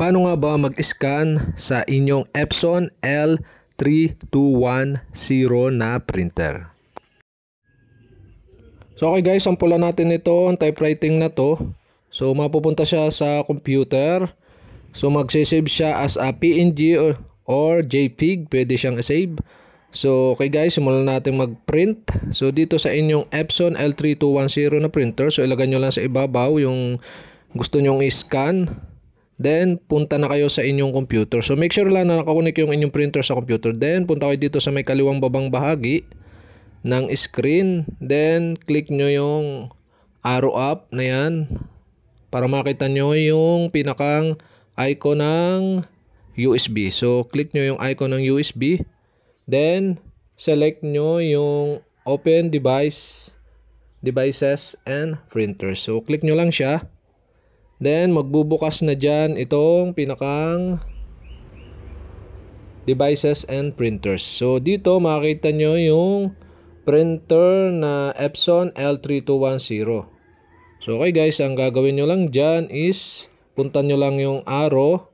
Paano nga ba mag-scan sa inyong Epson L3210 na printer? So okay guys, sampula natin ito, ang typewriting na to. So mapupunta siya sa computer. So magsisave siya as a PNG or, or JPEG, pwede siyang save. So okay guys, simulan natin mag-print. So dito sa inyong Epson L3210 na printer, so ilagay nyo lang sa ibabaw yung gusto nyong i-scan. Then, punta na kayo sa inyong computer. So, make sure lang na nakakunik yung inyong printer sa computer. Then, punta kayo dito sa may kaliwang babang bahagi ng screen. Then, click nyo yung arrow up na yan para makita nyo yung pinakang icon ng USB. So, click nyo yung icon ng USB. Then, select nyo yung open device, devices, and printers. So, click nyo lang siya. Then, magbubukas na dyan itong pinakang devices and printers. So, dito makita nyo yung printer na Epson L3210. So, okay guys, ang gagawin nyo lang dyan is puntan nyo lang yung arrow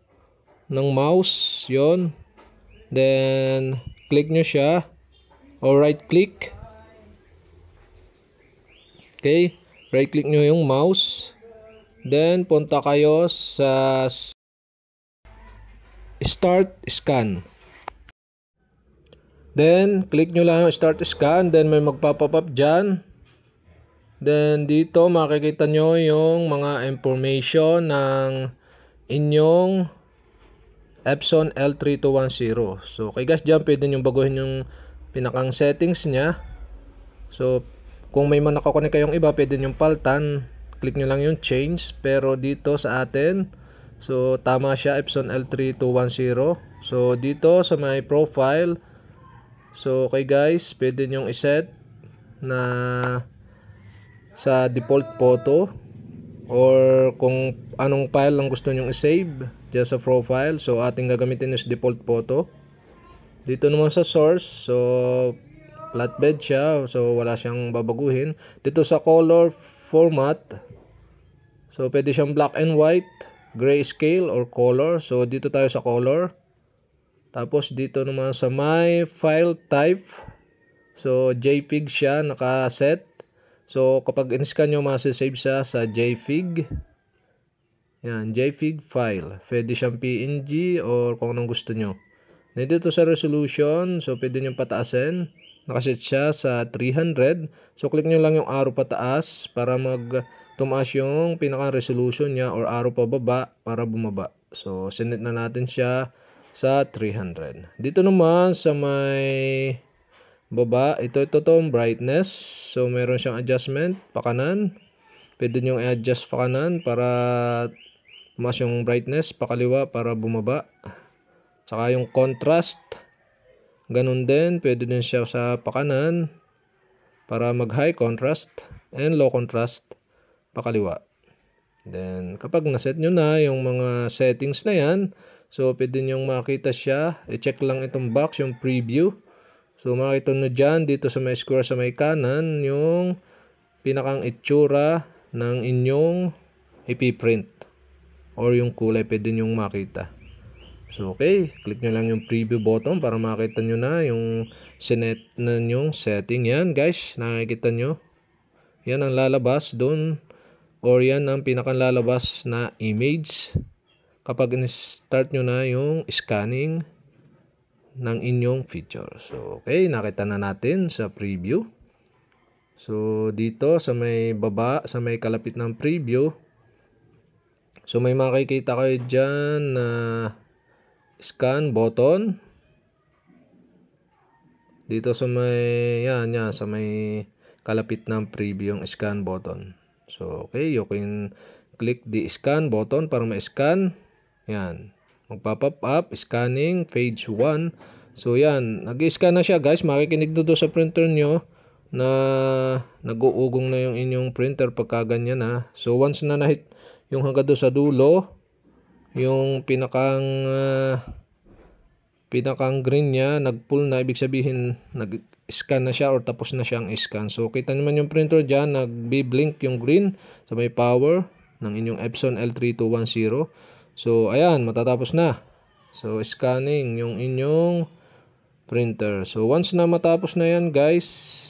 ng mouse. yon Then, click nyo siya or right click. Okay, right click nyo yung mouse. Then, punta kayo sa Start Scan. Then, click nyo lang yung Start Scan. Then, may magpop up dyan. Then, dito makikita nyo yung mga information ng inyong Epson L3210. So, kay guys, dyan pwede nyo baguhin yung pinakang settings niya. So, kung may manakakonek kayong iba, pwede nyo paltan click nyo lang yung change. Pero dito sa atin, so tama siya, Epson L3210. So dito sa my profile, so okay guys, pwede nyong iset na sa default photo or kung anong file lang gusto nyong isave dyan sa profile. So ating gagamitin yung default photo. Dito naman sa source, so flatbed siya. So wala siyang babaguhin. Dito sa color, format. So, pwede siyang black and white, grayscale or color. So, dito tayo sa color. Tapos, dito naman sa my file type. So, JPEG siya, nakaset. So, kapag in-scan nyo, masisave siya sa JPEG. Yan, JPEG file. Pwede siyang PNG or kung anong gusto nyo. Na dito sa resolution, so pwede nyo pataasin. Nakaset siya sa 300. So, click nyo lang yung arrow pataas para mag tumaas yung pinaka-resolution niya or arrow pababa para bumaba. So, sinet na natin siya sa 300. Dito naman sa may baba, ito ito tong brightness. So, meron siyang adjustment pa kanan. Pwede nyo i-adjust pa kanan para tumaas yung brightness, pakaliwa para bumaba. Saka yung contrast. Ganun din, pwede din siya sa pakanan para mag high contrast and low contrast pakaliwa. Then, kapag naset nyo na yung mga settings na yan, so pwede nyo makita siya. I-check lang itong box, yung preview. So, makita nyo dyan, dito sa may square sa may kanan, yung pinakang itsura ng inyong ipiprint or yung kulay pwede nyong makita. So okay, click nyo lang yung preview button para makita nyo na yung sinet na yung setting. Yan guys, nakikita nyo. Yan ang lalabas doon or yan ang pinakang na image kapag start nyo na yung scanning ng inyong feature. So okay, nakita na natin sa preview. So dito sa may baba, sa may kalapit ng preview, so may makikita kayo dyan na uh, scan button. Dito sa may, yan, yan, sa may kalapit ng preview yung scan button. So, okay, you can click the scan button para ma-scan. Yan. Magpa-pop up, scanning, page 1. So, yan. Nag-scan na siya, guys. Makikinig doon sa printer nyo na nag-uugong na yung inyong printer pagka ganyan na. So, once na na-hit yung hanggang doon sa dulo, yung pinakang uh, pinakang green niya nag-pull na ibig sabihin nag-scan na siya or tapos na siyang scan. So kita naman yung printer diyan nagbi-blink yung green sa may power ng inyong Epson L3210. So ayan, matatapos na. So scanning yung inyong printer. So once na matapos na yan guys,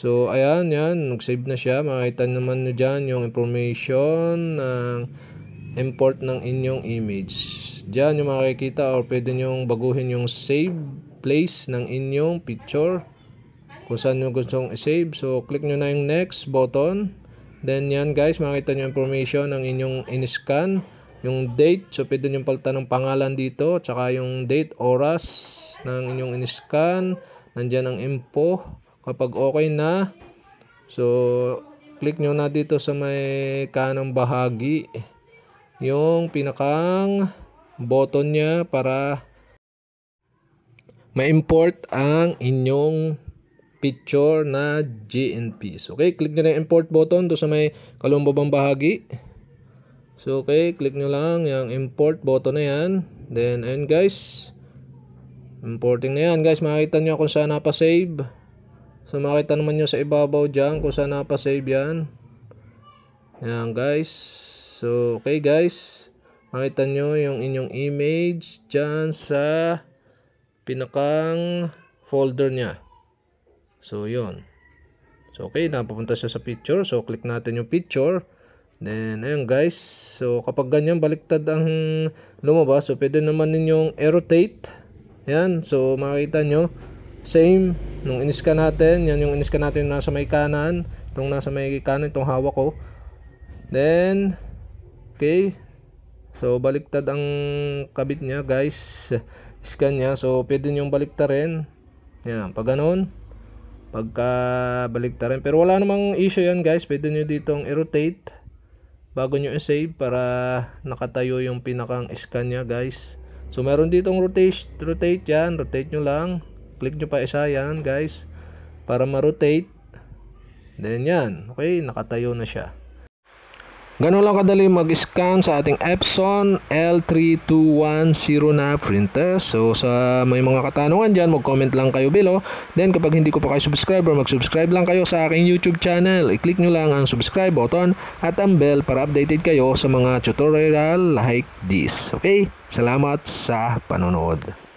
So ayan yan, nag-save na siya. Makita naman nyo dyan yung information ng import ng inyong image. Diyan yung makikita or pwede nyong baguhin yung save place ng inyong picture kung saan nyo gustong save. So, click nyo na yung next button. Then, yan guys, makita nyo information ng inyong in-scan. Yung date, so pwede nyo palitan ng pangalan dito. Tsaka yung date, oras ng inyong in-scan. Nandyan ang info. Kapag okay na, so click nyo na dito sa may kanang bahagi yung pinakang button niya para ma-import ang inyong picture na GNPs. Okay, click niyo na yung import button do sa may kalumbabang bahagi. So, okay, click niyo lang yung import button na yan. Then, ayun guys. Importing na yan guys. Makikita niyo kung saan napasave. So, makikita naman nyo sa ibabaw dyan kung saan napasave yan. Yan guys. So, okay guys. Makita nyo yung inyong image dyan sa pinakang folder niya. So, yun. So, okay. Napapunta siya sa picture. So, click natin yung picture. Then, ayun guys. So, kapag ganyan, baliktad ang lumabas. So, pwede naman ninyong rotate. Yan. So, makita nyo. Same. Nung iniska natin. Yan yung iniska natin nasa may kanan. Itong nasa may kanan. Itong hawak ko. Then, Okay. So, baliktad ang kabit niya guys. Scan niya. So, pwede niyong baliktad rin. Yan. Pag ganun. Pagka balikta rin. Pero wala namang issue yan guys. Pwede niyo ditong i-rotate. Bago niyo i-save para nakatayo yung pinakang scan niya guys. So, meron ditong rotate. Rotate yan. Rotate niyo lang. Click niyo pa isa yan guys. Para ma-rotate. Then yan. Okay. Nakatayo na siya. Ganun lang kadali mag-scan sa ating Epson L3210 na printer. So sa may mga katanungan dyan, mag-comment lang kayo below. Then kapag hindi ko pa kayo subscriber, mag-subscribe lang kayo sa aking YouTube channel. I-click nyo lang ang subscribe button at ang bell para updated kayo sa mga tutorial like this. Okay? Salamat sa panonood.